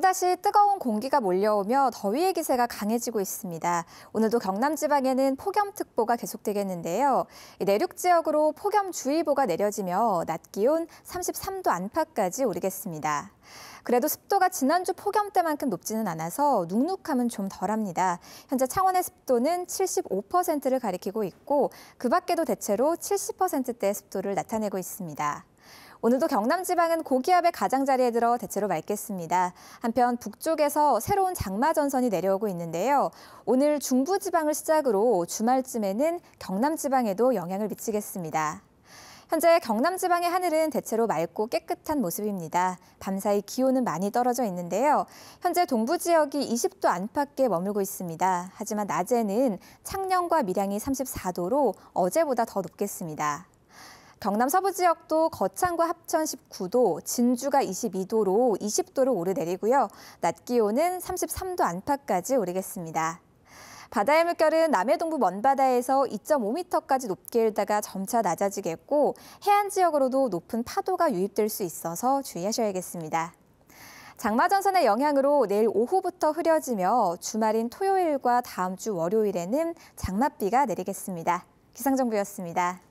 또다시 뜨거운 공기가 몰려오며 더위의 기세가 강해지고 있습니다. 오늘도 경남 지방에는 폭염특보가 계속되겠는데요. 내륙 지역으로 폭염주의보가 내려지며 낮 기온 33도 안팎까지 오르겠습니다. 그래도 습도가 지난주 폭염 때만큼 높지는 않아서 눅눅함은 좀 덜합니다. 현재 창원의 습도는 75%를 가리키고 있고 그 밖에도 대체로 70%대 습도를 나타내고 있습니다. 오늘도 경남지방은 고기압의 가장자리에 들어 대체로 맑겠습니다. 한편 북쪽에서 새로운 장마 전선이 내려오고 있는데요. 오늘 중부지방을 시작으로 주말쯤에는 경남지방에도 영향을 미치겠습니다. 현재 경남지방의 하늘은 대체로 맑고 깨끗한 모습입니다. 밤사이 기온은 많이 떨어져 있는데요. 현재 동부 지역이 20도 안팎에 머물고 있습니다. 하지만 낮에는 창녕과 밀양이 34도로 어제보다 더 높겠습니다. 경남 서부 지역도 거창과 합천 19도, 진주가 22도로 20도로 오르내리고요. 낮 기온은 33도 안팎까지 오르겠습니다. 바다의 물결은 남해 동부 먼바다에서 2.5m까지 높게 일다가 점차 낮아지겠고 해안 지역으로도 높은 파도가 유입될 수 있어서 주의하셔야겠습니다. 장마전선의 영향으로 내일 오후부터 흐려지며 주말인 토요일과 다음 주 월요일에는 장맛비가 내리겠습니다. 기상정보였습니다.